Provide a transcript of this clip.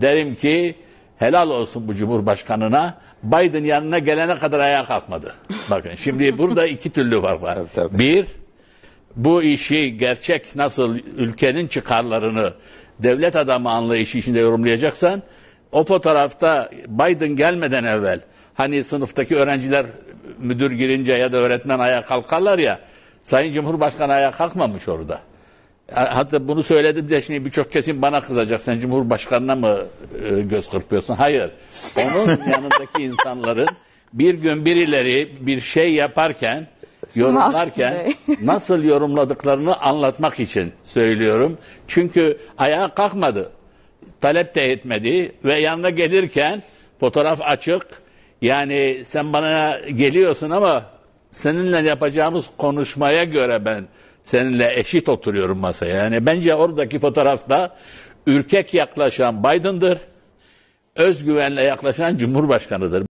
Derim ki helal olsun bu cumhurbaşkanına. Biden yanına gelene kadar ayağa kalkmadı. Bakın şimdi burada iki türlü var var. Tabii, tabii. Bir, bu işi gerçek nasıl ülkenin çıkarlarını devlet adamı anlayışı içinde yorumlayacaksan o fotoğrafta Biden gelmeden evvel hani sınıftaki öğrenciler müdür girince ya da öğretmen ayağa kalkarlar ya Sayın Cumhurbaşkanı ayağa kalkmamış orada. Hatta bunu söyledim de şimdi birçok kesin bana kızacak. Sen Cumhurbaşkanına mı e, göz kırpıyorsun? Hayır. Onun yanındaki insanların bir gün birileri bir şey yaparken, yorumlarken nasıl yorumladıklarını anlatmak için söylüyorum. Çünkü ayağa kalkmadı. Talep de etmedi ve yanına gelirken fotoğraf açık. Yani sen bana geliyorsun ama seninle yapacağımız konuşmaya göre ben seninle eşit oturuyorum masaya. Yani bence oradaki fotoğrafta ürkek yaklaşan Biden'dır, özgüvenle yaklaşan Cumhurbaşkanı'dır.